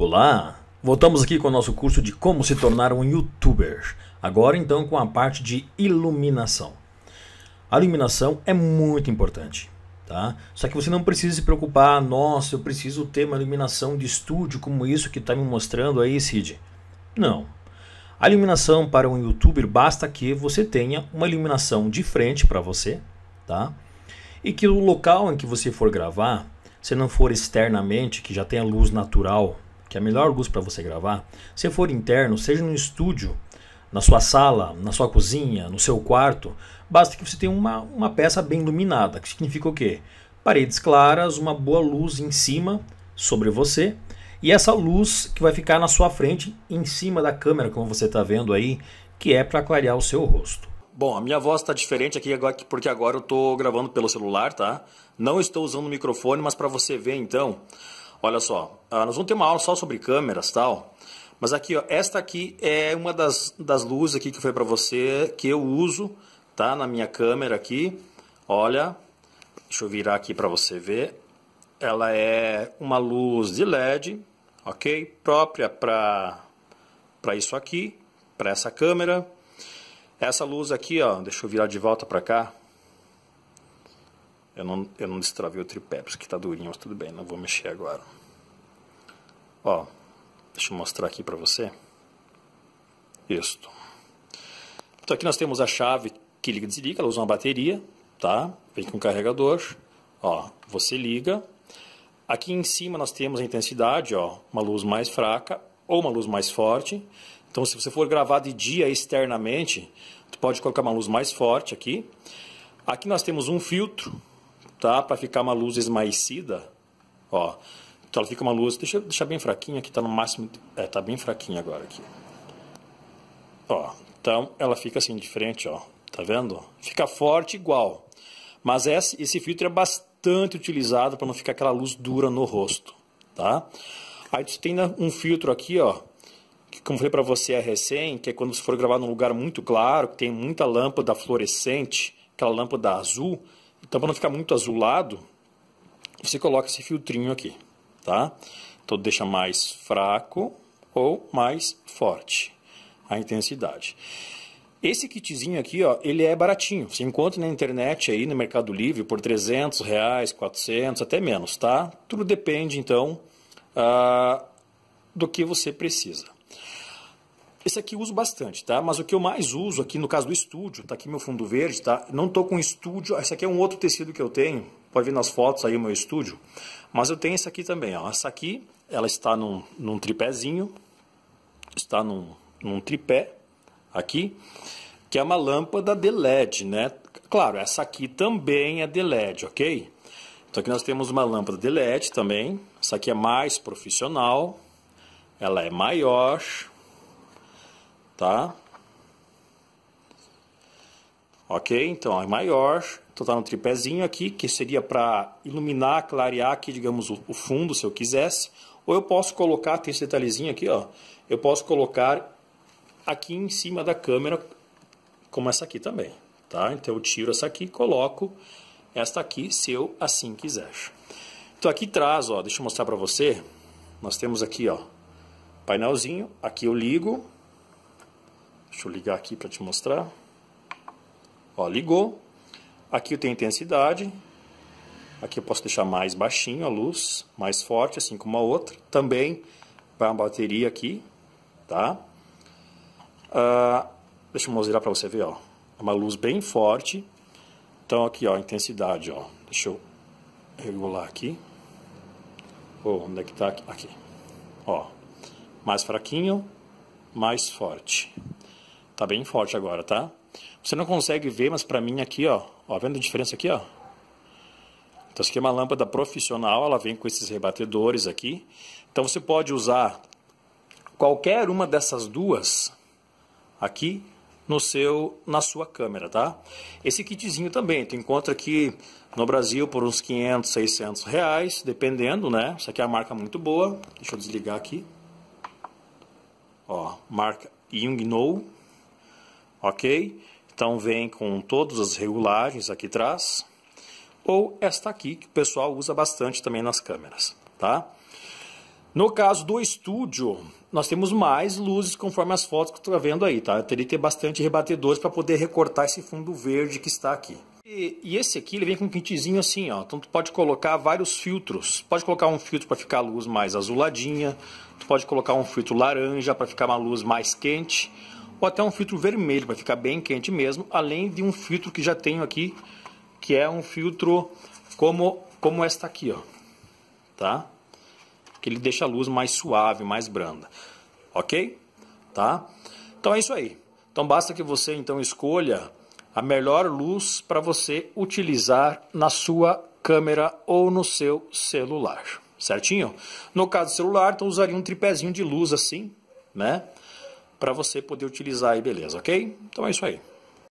Olá! Voltamos aqui com o nosso curso de como se tornar um youtuber. Agora então com a parte de iluminação. A iluminação é muito importante, tá? Só que você não precisa se preocupar, nossa, eu preciso ter uma iluminação de estúdio como isso que está me mostrando aí, Cid. Não. A iluminação para um youtuber basta que você tenha uma iluminação de frente para você, tá? E que o local em que você for gravar, se não for externamente, que já tenha luz natural que é a melhor luz para você gravar, se for interno, seja no estúdio, na sua sala, na sua cozinha, no seu quarto, basta que você tenha uma, uma peça bem iluminada, que significa o quê? Paredes claras, uma boa luz em cima sobre você e essa luz que vai ficar na sua frente, em cima da câmera, como você está vendo aí, que é para clarear o seu rosto. Bom, a minha voz está diferente aqui agora, porque agora eu estou gravando pelo celular, tá? Não estou usando o microfone, mas para você ver então. Olha só, ah, nós vamos ter uma aula só sobre câmeras tal, mas aqui, ó, esta aqui é uma das, das luzes aqui que foi para você, que eu uso, tá? Na minha câmera aqui, olha, deixa eu virar aqui para você ver. Ela é uma luz de LED, ok? Própria para isso aqui, para essa câmera. Essa luz aqui, ó, deixa eu virar de volta para cá, eu não, eu não destravei o tripé, porque está durinho, mas tudo bem, não vou mexer agora. Ó, deixa eu mostrar aqui para você. Isto. Então aqui nós temos a chave que liga e desliga, ela usa uma bateria, tá? Vem com um carregador, ó, você liga. Aqui em cima nós temos a intensidade, ó, uma luz mais fraca ou uma luz mais forte. Então se você for gravar de dia externamente, tu pode colocar uma luz mais forte aqui. Aqui nós temos um filtro, tá? Para ficar uma luz esmaecida, ó. Então ela fica uma luz, deixa deixar bem fraquinha, aqui tá no máximo, é, tá bem fraquinha agora aqui. Ó, então ela fica assim de frente, ó, tá vendo? Fica forte igual, mas esse, esse filtro é bastante utilizado para não ficar aquela luz dura no rosto, tá? Aí você tem né, um filtro aqui, ó, que como falei para você é recém, que é quando você for gravar num lugar muito claro, que tem muita lâmpada fluorescente, aquela lâmpada azul, então, para não ficar muito azulado, você coloca esse filtrinho aqui, tá? Então, deixa mais fraco ou mais forte a intensidade. Esse kitzinho aqui, ó, ele é baratinho. Você encontra na internet aí, no Mercado Livre, por 300 reais, 400, até menos, tá? Tudo depende, então, uh, do que você precisa. Esse aqui eu uso bastante, tá? Mas o que eu mais uso aqui, no caso do estúdio, tá aqui meu fundo verde, tá? Não tô com estúdio, esse aqui é um outro tecido que eu tenho, pode ver nas fotos aí o meu estúdio, mas eu tenho esse aqui também, ó. Essa aqui, ela está num, num tripézinho, está num, num tripé aqui, que é uma lâmpada de LED, né? Claro, essa aqui também é de LED, ok? Então aqui nós temos uma lâmpada de LED também, essa aqui é mais profissional, ela é maior, tá? Ok? Então, é maior. Então tá no tripézinho aqui, que seria para iluminar, clarear aqui, digamos, o, fundo, se eu quisesse. Ou eu posso colocar, tem esse detalhezinho aqui, ó. Eu posso colocar aqui em cima da câmera, como essa aqui também, tá? Então eu tiro essa aqui coloco esta aqui, se eu assim quiser. Então aqui atrás, ó, deixa eu mostrar para você. Nós temos aqui, ó, painelzinho. Aqui eu ligo, Deixa eu ligar aqui para te mostrar. Ó, ligou. Aqui eu tenho intensidade. Aqui eu posso deixar mais baixinho a luz, mais forte, assim como a outra. Também vai uma bateria aqui, tá? Ah, deixa eu mostrar para você ver, ó. É uma luz bem forte. Então aqui, ó, intensidade, ó. Deixa eu regular aqui. Oh, onde é que tá aqui? aqui. Ó, mais fraquinho, mais forte. Tá bem forte agora, tá? Você não consegue ver, mas para mim aqui, ó, ó, vendo a diferença aqui, ó? Então, isso aqui é uma lâmpada profissional, ela vem com esses rebatedores aqui. Então, você pode usar qualquer uma dessas duas aqui no seu, na sua câmera, tá? Esse kitzinho também, tu encontra aqui no Brasil por uns 500, 600 reais, dependendo, né? Isso aqui é uma marca muito boa. Deixa eu desligar aqui. Ó, marca Yungno, ok? Então vem com todas as regulagens aqui atrás, ou esta aqui que o pessoal usa bastante também nas câmeras, tá? No caso do estúdio, nós temos mais luzes conforme as fotos que tu está vendo aí, tá? Eu teria que ter bastante rebatedores para poder recortar esse fundo verde que está aqui. E, e, esse aqui ele vem com um kitzinho assim, ó. Então tu pode colocar vários filtros. Pode colocar um filtro para ficar a luz mais azuladinha. Tu pode colocar um filtro laranja para ficar uma luz mais quente ou até um filtro vermelho, vai ficar bem quente mesmo, além de um filtro que já tenho aqui, que é um filtro como, como esta aqui, ó, tá? Que ele deixa a luz mais suave, mais branda, ok? Tá? Então é isso aí. Então basta que você então escolha a melhor luz para você utilizar na sua câmera ou no seu celular, certinho? No caso do celular, então usaria um tripézinho de luz assim, né? para você poder utilizar aí, beleza, ok? Então é isso aí.